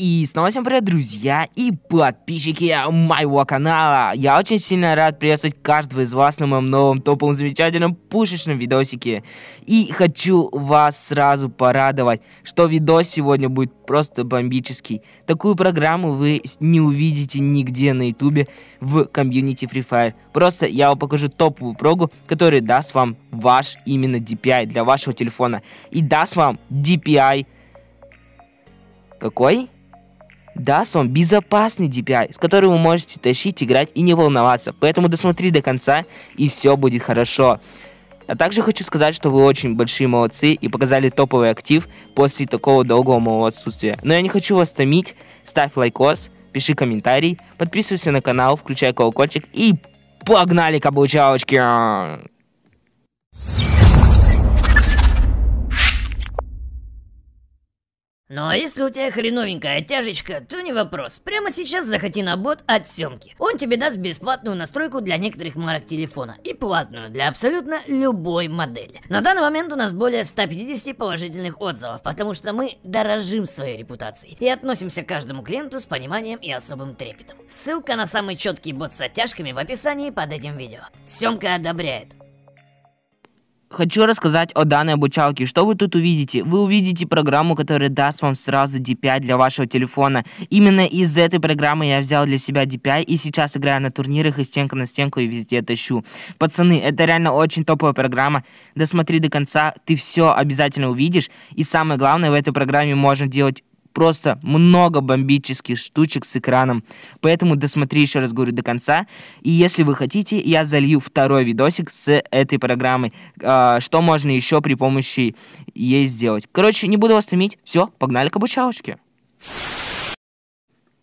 И снова всем привет, друзья и подписчики моего канала. Я очень сильно рад приветствовать каждого из вас на моем новом топовом замечательном пушечном видосике. И хочу вас сразу порадовать, что видос сегодня будет просто бомбический. Такую программу вы не увидите нигде на ютубе в комьюнити Free Fire. Просто я вам покажу топовую прогу, которая даст вам ваш именно DPI для вашего телефона. И даст вам DPI... Какой? даст вам безопасный DPI, с которым вы можете тащить, играть и не волноваться. Поэтому досмотри до конца, и все будет хорошо. А также хочу сказать, что вы очень большие молодцы и показали топовый актив после такого долгого моего отсутствия. Но я не хочу вас томить. Ставь лайкос, пиши комментарий, подписывайся на канал, включай колокольчик и погнали каблучалочки! Ну а если у тебя хреновенькая тяжечка, то не вопрос. Прямо сейчас захоти на бот от Семки. Он тебе даст бесплатную настройку для некоторых марок телефона и платную для абсолютно любой модели. На данный момент у нас более 150 положительных отзывов, потому что мы дорожим своей репутацией и относимся к каждому клиенту с пониманием и особым трепетом. Ссылка на самый четкий бот с оттяжками в описании под этим видео. Семка одобряет. Хочу рассказать о данной обучалке. Что вы тут увидите? Вы увидите программу, которая даст вам сразу DPI для вашего телефона. Именно из этой программы я взял для себя DPI и сейчас играю на турнирах и стенка на стенку и везде тащу. Пацаны, это реально очень топовая программа. Досмотри до конца, ты все обязательно увидишь. И самое главное, в этой программе можно делать просто много бомбических штучек с экраном. Поэтому досмотри, еще раз говорю, до конца. И если вы хотите, я залью второй видосик с этой программой. Э, что можно еще при помощи ей сделать. Короче, не буду вас томить. Все, погнали к обучалочке.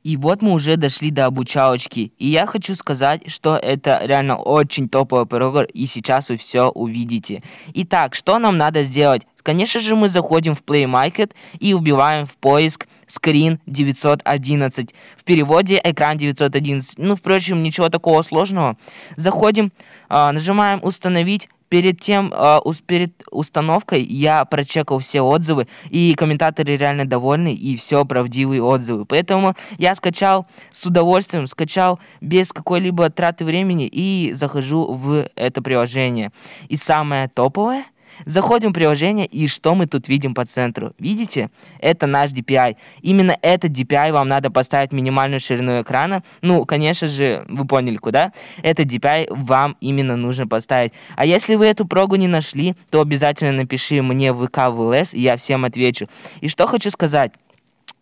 И вот мы уже дошли до обучалочки. И я хочу сказать, что это реально очень топовый программ, и сейчас вы все увидите. Итак, что нам надо сделать? Конечно же, мы заходим в Play Market и убиваем в поиск Screen 911. В переводе экран 911. Ну, впрочем, ничего такого сложного. Заходим, а, нажимаем «Установить». Перед тем, а, перед установкой я прочекал все отзывы, и комментаторы реально довольны, и все правдивые отзывы. Поэтому я скачал с удовольствием, скачал без какой-либо траты времени, и захожу в это приложение. И самое топовое – Заходим в приложение, и что мы тут видим по центру? Видите? Это наш DPI. Именно этот DPI вам надо поставить минимальную ширину экрана. Ну, конечно же, вы поняли, куда. Этот DPI вам именно нужно поставить. А если вы эту прогу не нашли, то обязательно напиши мне в ВК в ЛС, и я всем отвечу. И что хочу сказать.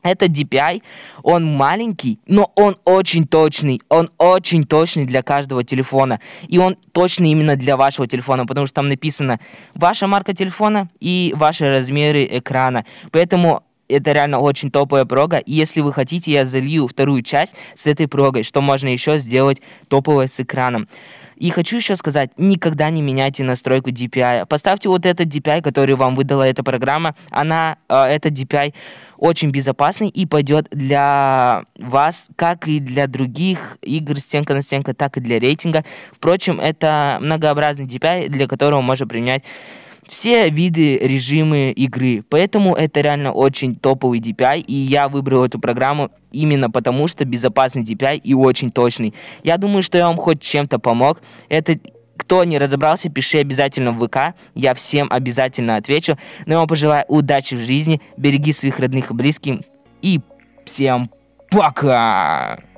Это DPI, он маленький, но он очень точный, он очень точный для каждого телефона. И он точный именно для вашего телефона, потому что там написано ваша марка телефона и ваши размеры экрана. Поэтому это реально очень топовая прога. И если вы хотите, я залью вторую часть с этой прогой, что можно еще сделать топовое с экраном. И хочу еще сказать, никогда не меняйте настройку DPI. Поставьте вот этот DPI, который вам выдала эта программа. Она, э, этот DPI очень безопасный и пойдет для вас, как и для других игр стенка на стенка, так и для рейтинга. Впрочем, это многообразный DPI, для которого можно применять все виды режимы игры. Поэтому это реально очень топовый DPI, и я выбрал эту программу именно потому, что безопасный DPI и очень точный. Я думаю, что я вам хоть чем-то помог. этот кто не разобрался, пиши обязательно в ВК, я всем обязательно отвечу. Ну и вам пожелаю удачи в жизни, береги своих родных и близких, и всем пока!